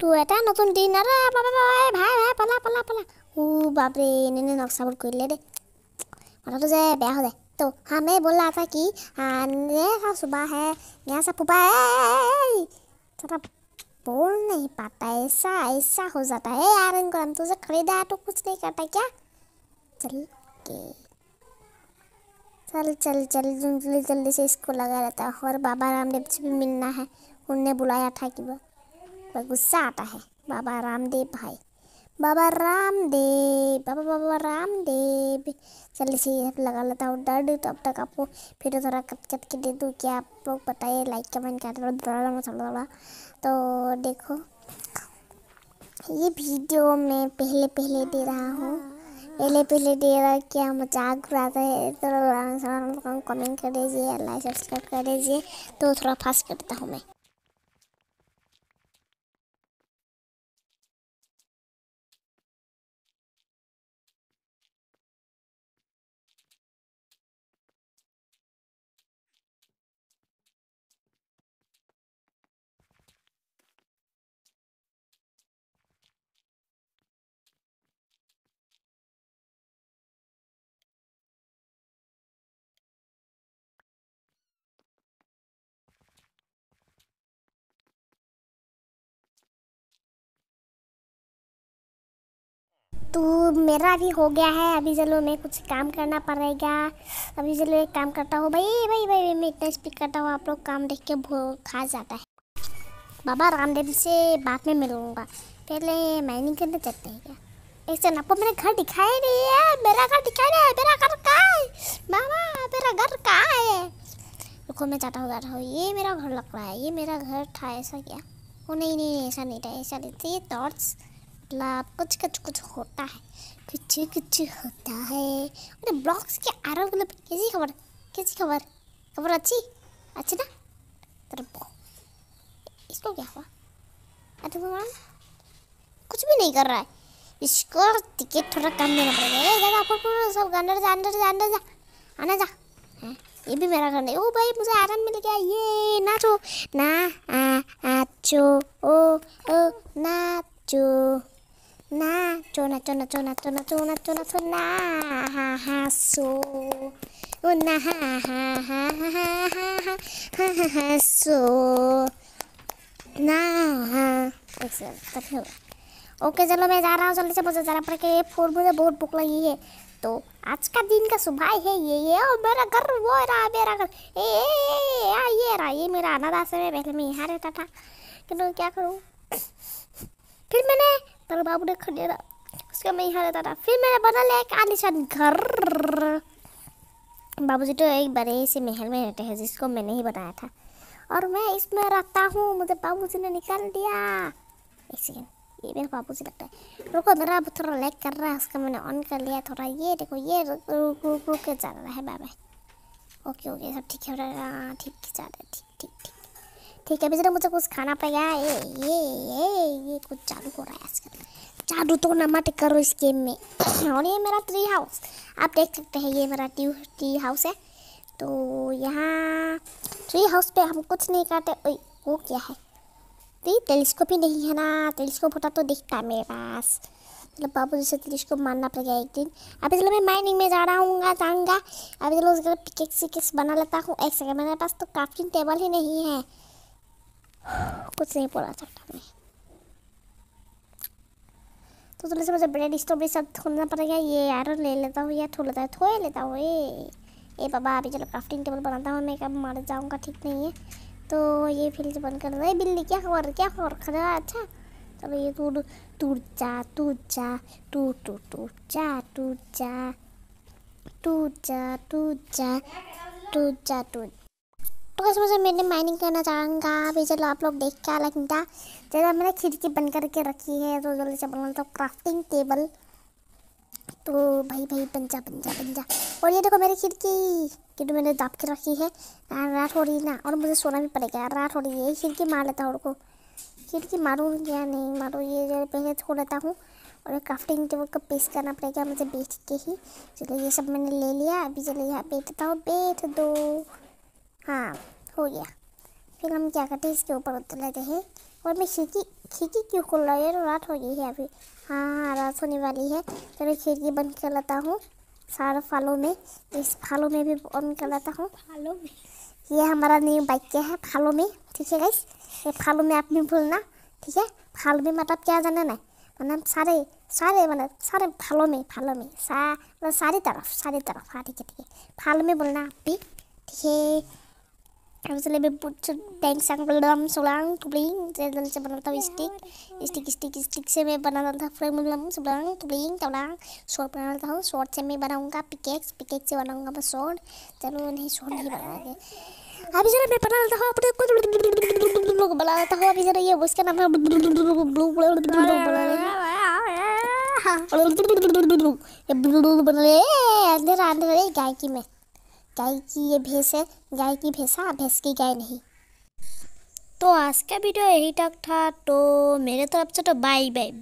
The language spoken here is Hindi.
तो এটা নতুন দিন আরে বাবা ভাই ভাই ভাই পালা পালা পালা ও বাপরে এনে এনে নকশাবোৰ কৰিলে দেই মাথাটো যে বেয়া হৈ যায় तो बोल रहा था कि ऐसा सुबह है यहाँ से पुपा है थोड़ा बोल नहीं पाता ऐसा ऐसा हो जाता है यार इनको हम तुझे खरीदा तो कुछ नहीं करता क्या चल के चल चल चल जल्दी जल्दी से इसको लगा रहता है और बाबा रामदेव से भी मिलना है उनने बुलाया था कि वह पर गुस्सा आता है बाबा रामदेव भाई बाबा रामदेव बाबा बाबा रामदेव चल से लगा लेता हूँ डर तो अब तक आपको फिर थोड़ा कट कट के दे दूँ क्या आप लोग बताइए लाइक कमेंट कर थोड़ा थोड़ा थोड़ा तो देखो ये वीडियो मैं पहले पहले दे रहा हूँ पहले पहले दे रहा क्या मजाक उड़ाता है थोड़ा कमेंट कर दीजिए लाइक सब्सक्राइब कर दीजिए तो थोड़ा फास्ट करता हूँ मैं तो मेरा भी हो गया है अभी चलो मैं कुछ काम करना पड़ेगा अभी चलो एक काम करता हूँ भाई भाई भाई, भाई मैं इतना स्पीक करता हूँ आप लोग काम देख के भो खा जाता है बाबा रामदेव से बाद में मिलूँगा पहले माइनिंग करने चलते हैं क्या ऐसे आपको मेरा घर दिखाई नहीं है मेरा घर दिखाई नहीं है मेरा घर कहाँ है बाबा मेरा घर कहाँ है रुको मैं चाहता हूँ जाता हूँ ये मेरा घर लग रहा है ये मेरा घर था ऐसा क्या वो नहीं नहीं ऐसा नहीं था ऐसा नहीं था ये टॉर्च मतलब कुछ कुछ कुछ होता है कुछ कुछ होता है अरे ब्लॉक्स के आरल मतलब कैसी खबर कैसी खबर खबर अच्छी अच्छी ना तरफ इसको क्या हुआ अरे भगवान कुछ भी नहीं कर रहा है इसको टिकट थोड़ा कम देना पड़ेगा आपको सब अंदर जा अंदर जा अंदर जा आना जा है? ये भी मेरा घर नहीं ओ भाई मुझे आराम मिल गया ये नाचो ना आ, आ, चो ओ ओ नाचो चोना चोना चोना चोना चोना चोना चोना हा हा सो ना हा हा हा हा हा हा हा हा हा सो ना हा ऐसे तक है ओके चलो मैं जा रहा हूँ जल्दी से मुझे जरा पड़ के फोर मुझे बहुत भूख लगी है तो आज का दिन का सुबह है ये ये और मेरा घर वो रहा मेरा घर ए, ए, ए, ए ये रहा ये मेरा अनादास है पहले मैं यहाँ रहता था कि क्या करूँ फिर मैंने पर बाबू ने खड़े रहा उसका मैं यहाँ रहता था फिर मैंने बना लिया एक आलिशान घर बाबूजी तो एक बड़े से महल में रहते हैं जिसको मैंने ही बताया था और मैं इसमें रहता हूँ मुझे बाबूजी ने निकाल दिया एक सेकेंड ये बाबू जी लगता है रुको जरा थोड़ा लैक कर रहा है उसका मैंने ऑन कर लिया थोड़ा ये देखो ये रुक रुक रुक, रुक के चल रहा है बाबा ओके ओके सब ठीक है ठीक ठीक जा रहा है ठीक ठीक ठीक ठीक है अभी जरा मुझे कुछ खाना पड़ेगा ये ये ये ये कुछ चालू हो रहा है आजकल जादू तो ना मत करो इस गेम में और ये मेरा ट्री हाउस आप देख सकते हैं ये मेरा ट्री ट्री हाउस है तो यहाँ ट्री हाउस पे हम कुछ नहीं करते वो क्या है तो टेलीस्कोप ही नहीं है ना टेलीस्कोप होता तो दिखता है मेरे पास मतलब बाबू जी से टेलीस्कोप मानना पड़ पड़ेगा एक दिन अभी चलो मैं माइनिंग में जा रहा हूँ जाऊँगा अभी चलो उसके पिकेक्स विकेक्स बना लेता हूँ एक सेकेंड मेरे पास तो काफ़ी टेबल ही नहीं है कुछ नहीं बोला चाहता मैं तो थोड़े से मुझे ब्रेड स्ट्रॉबेरी सब खोलना पड़ेगा ये यार ले लेता हूँ यार लेता सा थोड़ा लेता हूँ ये बाबा अभी चलो क्राफ्टिंग टेबल बनाता हूँ मैं कब मर जाऊँगा ठीक नहीं है तो ये फिर फील्ड बंद कर दे बिल्ली क्या और क्या और खड़ा अच्छा चलो ये टूट टूट जा टूट जा टूट टूट टूट जा टूट जा टूट जा टूट जा टूट जा टूट तो कैसे मुझे मैंने माइनिंग करना चाहूँगा अभी चलो आप लोग देख क्या लगता जैसे मैंने खिड़की बंद करके रखी है तो जल्दी से बनाता हूँ क्राफ्टिंग टेबल तो भाई भाई बन जा बन जा बन जा और ये देखो मेरी खिड़की खिड़की मैंने दाप के रखी है रात हो रही ना और मुझे सोना भी पड़ेगा रात हो रही है खिड़की मार लेता हूँ को खिड़की मारूँ या नहीं मारूँ ये जो पहले छोड़ लेता हूँ और क्राफ्टिंग टेबल को पेश करना पड़ेगा मुझे बेच के ही चलो ये सब मैंने ले लिया अभी चलो यहाँ बैठता हूँ बैठ दो हाँ हो गया फिर हम क्या करते हैं इसके ऊपर उतर लेते हैं और मैं खिड़की खिड़की क्यों खोल रहा है रात हो गई है अभी हाँ हाँ रात होने वाली है तो मैं खिड़की बंद कर लेता हूँ सारा फालों में इस फालों में भी ऑन कर लेता हूँ फालों में ये हमारा न्यू बाइक क्या है फालों में ठीक है गाइस ये फालों में आप नहीं भूलना ठीक है फालों में मतलब क्या जाना ना मतलब सारे सारे मतलब सारे फालों में फालों में सा मतलब सारी तरफ सारी तरफ हाँ ठीक है ठीक है फालों में बोलना आप भी ठीक है aku sudah lebih pucuk dan sang belum sulang kubling saya dan saya pernah tahu istik istik istik istik saya memang pernah tahu frame belum sulang kubling tahu lah suara pernah tahu suara saya memang pernah ungkap pikex pikex saya pernah ungkap suara dan ini suara ini pernah lagi habis ini pernah tahu apa itu kubling kubling tahu habis ini ya bosnya namanya kubling kubling kubling kubling kubling kubling kubling kubling kubling kubling kubling kubling kubling kubling kubling kubling kubling kubling गाय की ये भैंस है गाय की भैंसा हाँ, भैंस की गाय नहीं तो आज का वीडियो यही तक था तो मेरे तरफ से तो बाय बाय बाय